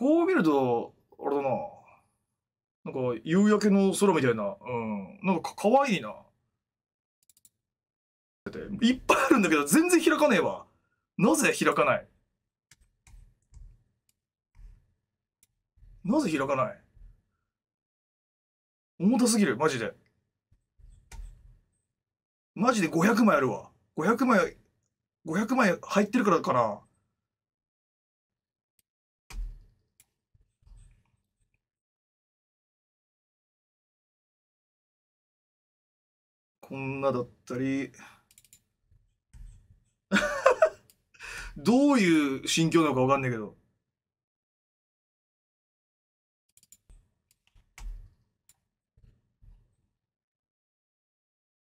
こう見ると、あれだな。なんか、夕焼けの空みたいな。うん。なんか、かわいいな。いっぱいあるんだけど、全然開かねえわ。なぜ開かないなぜ開かない重たすぎる、マジで。マジで500枚あるわ。500枚、500枚入ってるからかな。こんなだったり どういう心境なのかわかんないけど。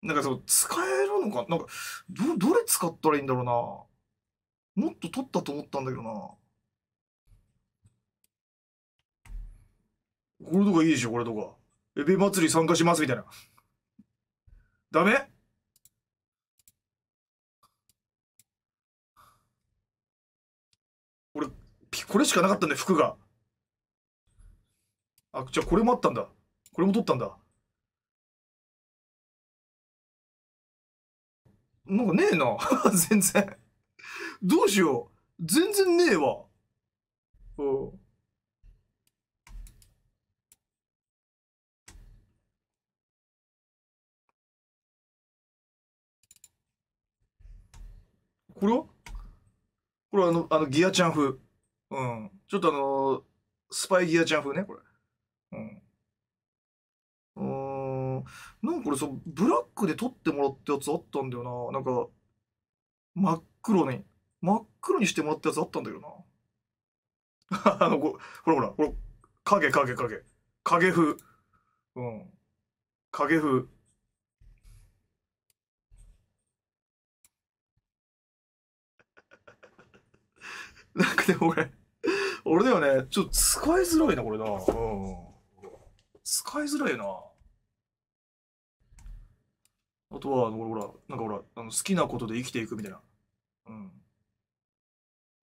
なんかそう、使えるのか、なんか、ど、どれ使ったらいいんだろうな。もっと取ったと思ったんだけどな。これとかいいでしょ、これとか。エビ祭り参加しますみたいな。ダメ俺、これしかなかったん服が。あ、じゃあこれもあったんだ。これも取ったんだ。なんかねえな。全然どうしよう。全然ねえわ。うん。これはこれあの、あの、ギアちゃん風。うん。ちょっとあのー、スパイギアちゃん風ね、これ。うん。うん。なんかこれそう、ブラックで撮ってもらったやつあったんだよな。なんか、真っ黒に、真っ黒にしてもらったやつあったんだよな。あの、こほらほら、ほら、影影影。影風。うん。影風。なんかでも俺、俺だよね、ちょっと使いづらいな、これな。うん。使いづらいな。あとは、あのほら、なんかほら、あの好きなことで生きていくみたいな。うん。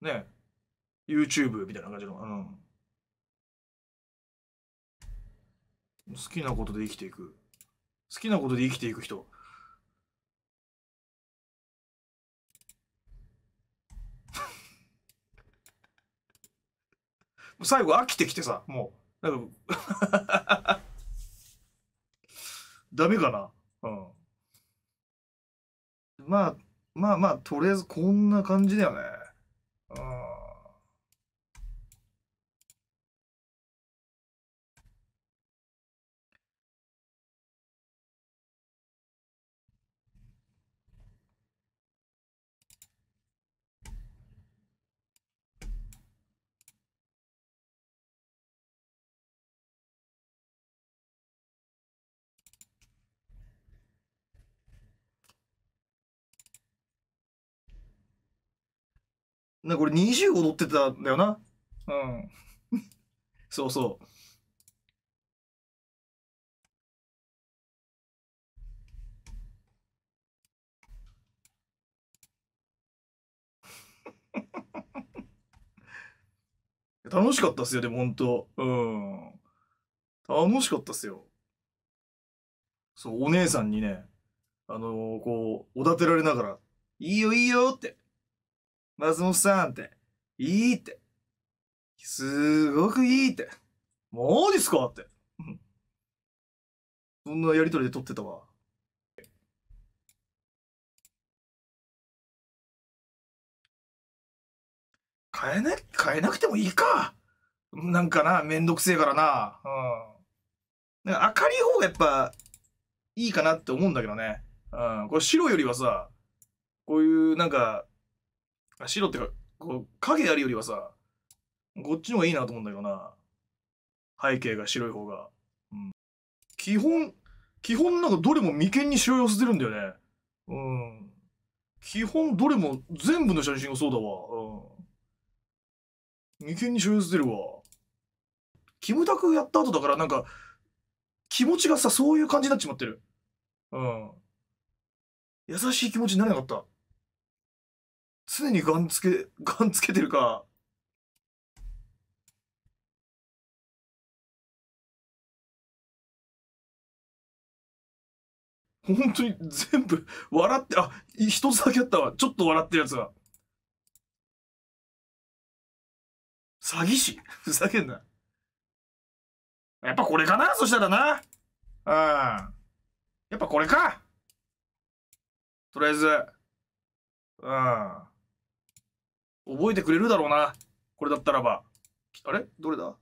ね YouTube みたいな感じの。うん。好きなことで生きていく。好きなことで生きていく人。最後飽きてきてさ、もう、なんか ダメかな。うん。まあ、まあまあ、とりあえずこんな感じだよね。なこれ俺20踊ってたんだよな。うん。そうそう。楽しかったっすよ、でも本当。うん。楽しかったっすよ。そう、お姉さんにね、あのー、こう、おだてられながら、いいよいいよって、松本さんって、いいって。すごくいいって。マジっすかって。そんなやりとりで撮ってたわ。変えな、変えなくてもいいか。なんかな、めんどくせえからな。うん。なんか明るい方がやっぱ、いいかなって思うんだけどね。うん。これ白よりはさ、こういうなんか、白ってか、こう、影あるよりはさ、こっちの方がいいなと思うんだけどな。背景が白い方が。うん。基本、基本なんかどれも眉間にしわ寄せてるんだよね。うん。基本どれも、全部の写真がそうだわ。うん。眉間にしわ寄せてるわ。キムタクやった後だからなんか、気持ちがさ、そういう感じになっちまってる。うん。優しい気持ちになれなかった。常にガンつけ、ガンつけてるか。本当に全部笑って、あ、一つだけあったわ。ちょっと笑ってるやつが。詐欺師 ふざけんな。やっぱこれかなそしたらな。うん。やっぱこれか。とりあえず。うん。覚えてくれるだろうな。これだったらば。あれどれだ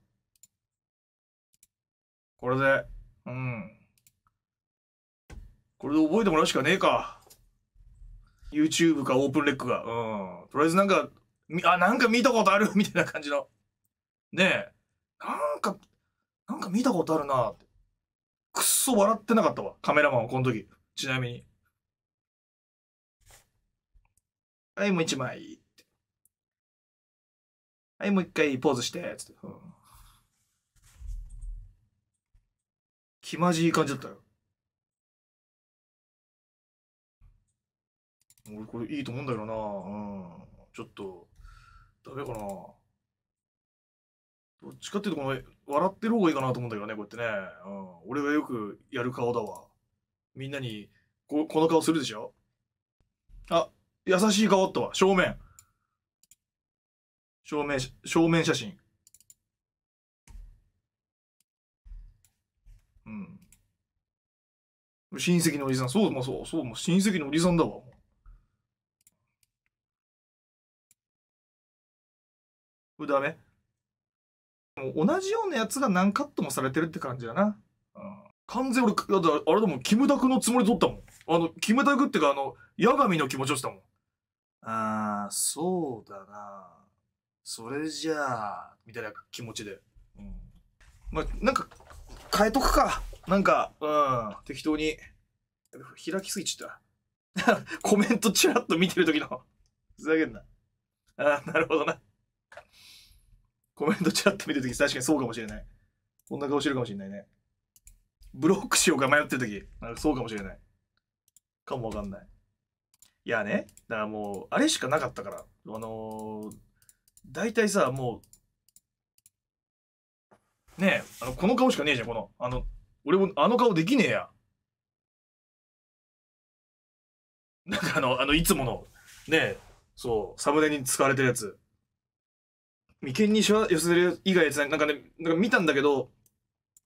これで。うん。これで覚えてもらうしかねえか。YouTube かオープンレックが。うん。とりあえずなんか、あ、なんか見たことあるみたいな感じの。ねえ。なんか、なんか見たことあるなって。くっそ笑ってなかったわ。カメラマンはこの時。ちなみに。はい、もう一枚。はい、もう一回ポーズして、つって。うん。気まじい感じだったよ。俺これいいと思うんだけどな。うん。ちょっと、ダメかな。どっちかっていうと、この、笑ってる方がいいかなと思うんだけどね、こうやってね。うん。俺がよくやる顔だわ。みんなに、ここの顔するでしょあ、優しい顔あったわ、正面。正面、正面写真。うん。親戚のおじさん、そうもそう、そうも親戚のおじさんだわ。これダメもう同じようなやつが何カットもされてるって感じだな。うん、完全俺、だあれだもん、キムタクのつもり取ったもん。あの、キムタクってか、あの、八神の気持ちをしたもん。ああ、そうだな。それじゃあ、みたいな気持ちで。うん。まあ、なんか、変えとくか。なんか、うん、適当に。開きすぎちゃった。コメントちらっと見てる時の。ふざけんな。ああ、なるほどな。コメントちらっと見てる時、確かにそうかもしれない。こんな顔してるかもしれないね。ブロックしようか迷ってる時、なんかそうかもしれない。かもわかんない。いやね、だからもう、あれしかなかったから、あのー、大体さもうねえあのこの顔しかねえじゃんこのあの俺もあの顔できねえやなんかあのあのいつものねえそうサムネに使われてるやつ眉間にしわ寄せる以外やつなんかねなんか見たんだけど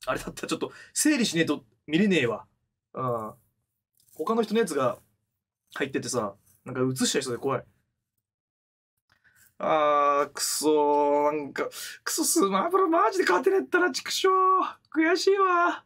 あれだったらちょっと整理しねえと見れねえわうん他の人のやつが入っててさなんか映しちゃいそうで怖いあー、くそー、なんか、くそスマブロマジで勝てねえったら、畜生悔しいわ。